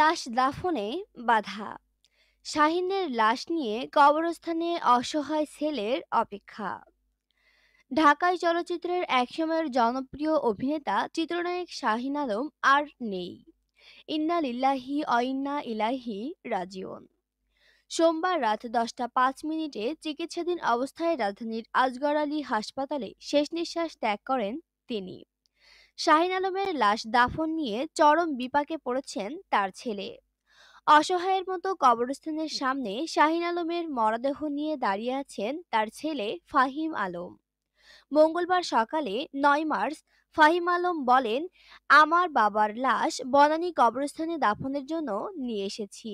লাশ দাফনে বাধা শাহিনের লাশ নিয়ে কবরস্থানে অসহায় ছেলের অপেক্ষা ঢাকায় চলচ্চিত্রের একসময়ের জনপ্রিয় অভিনেতা চিত্রনায়ক শাহিন আলম আর নেই ইন্না লিল্লাহি অইন্না ইলাহি রাজিওন সোমবার রাত দশটা পাঁচ মিনিটে চিকিৎসাধীন অবস্থায় রাজধানীর আজগর আলী হাসপাতালে শেষ নিঃশ্বাস ত্যাগ করেন তিনি শাহীন আলমের লাশ দাফন নিয়ে চরম বিপাকে পড়েছেন তার ছেলে অসহায়ের মতো কবরস্থানের সামনে শাহীন আলমের মরদেহ নিয়ে দাঁড়িয়ে আছেন তার ছেলে ফাহিম আলম মঙ্গলবার সকালে নয় মার্চ ফাহিম আলম বলেন আমার বাবার লাশ বনানী কবরস্থানে দাফনের জন্য নিয়ে এসেছি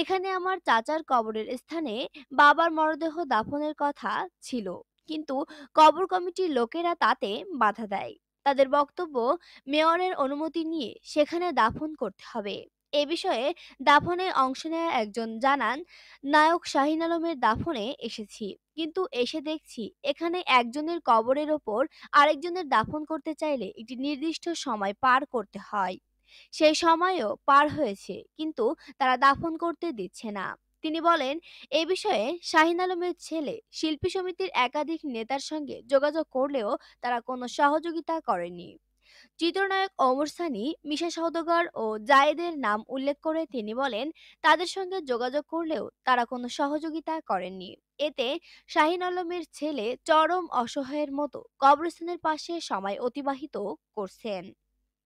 এখানে আমার চাচার কবরের স্থানে বাবার মরদেহ দাফনের কথা ছিল কিন্তু কবর কমিটির লোকেরা তাতে বাধা দেয় তাদের বক্তব্য মেয়রের অনুমতি নিয়ে সেখানে দাফন করতে হবে এ বিষয়ে দাফনে অংশ নেয়া একজন জানান নায়ক শাহিন আলমের দাফনে এসেছি কিন্তু এসে দেখছি এখানে একজনের কবরের ওপর আরেকজনের দাফন করতে চাইলে একটি নির্দিষ্ট সময় পার করতে হয় সেই সময়ও পার হয়েছে কিন্তু তারা দাফন করতে দিচ্ছে না তিনি বলেন এ বিষয়ে শাহিন আলমের ছেলে শিল্পী সমিতির একাধিক নেতার সঙ্গে যোগাযোগ করলেও তারা কোনো সহযোগিতা করেনি চিত্রনায়ক ওমর সানি মিশা সৌদগর ও জায়েদের নাম উল্লেখ করে তিনি বলেন তাদের সঙ্গে যোগাযোগ করলেও তারা কোনো সহযোগিতা করেননি এতে শাহিন আলমের ছেলে চরম অসহায়ের মতো কবরস্থানের পাশে সময় অতিবাহিত করছেন